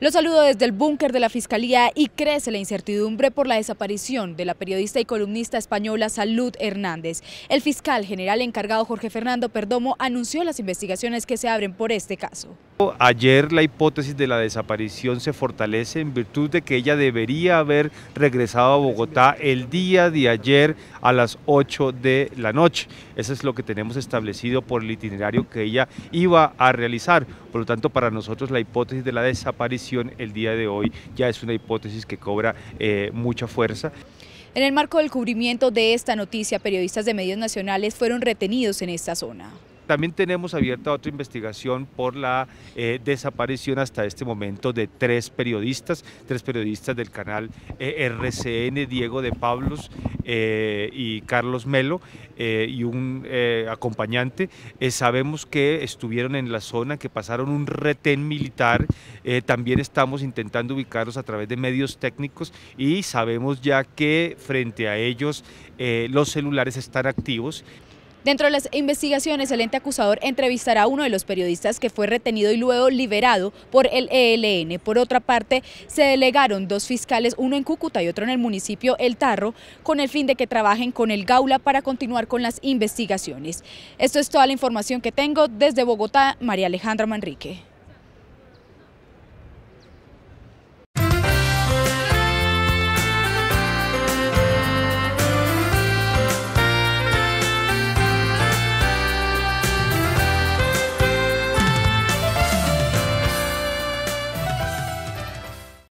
Los saludo desde el búnker de la Fiscalía y crece la incertidumbre por la desaparición de la periodista y columnista española Salud Hernández. El fiscal general encargado Jorge Fernando Perdomo anunció las investigaciones que se abren por este caso. Ayer la hipótesis de la desaparición se fortalece en virtud de que ella debería haber regresado a Bogotá el día de ayer a las 8 de la noche. Eso es lo que tenemos establecido por el itinerario que ella iba a realizar. Por lo tanto, para nosotros la hipótesis de la desaparición el día de hoy ya es una hipótesis que cobra eh, mucha fuerza. En el marco del cubrimiento de esta noticia, periodistas de medios nacionales fueron retenidos en esta zona. También tenemos abierta otra investigación por la eh, desaparición hasta este momento de tres periodistas, tres periodistas del canal eh, RCN, Diego de Pablos eh, y Carlos Melo y un acompañante. sabemos que estuvieron en la zona, que pasaron un retén militar. también estamos intentando ubicarlos a través de medios técnicos y sabemos ya que frente a ellos los celulares están activos. Dentro de las investigaciones, el ente acusador entrevistará a uno de los periodistas que fue retenido y luego liberado por el ELN. Por otra parte, se delegaron dos fiscales, uno en Cúcuta y otro en el municipio El Tarro, con el fin de que trabajen con el Gaula para continuar con las investigaciones. Esto es toda la información que tengo desde Bogotá, María Alejandra Manrique.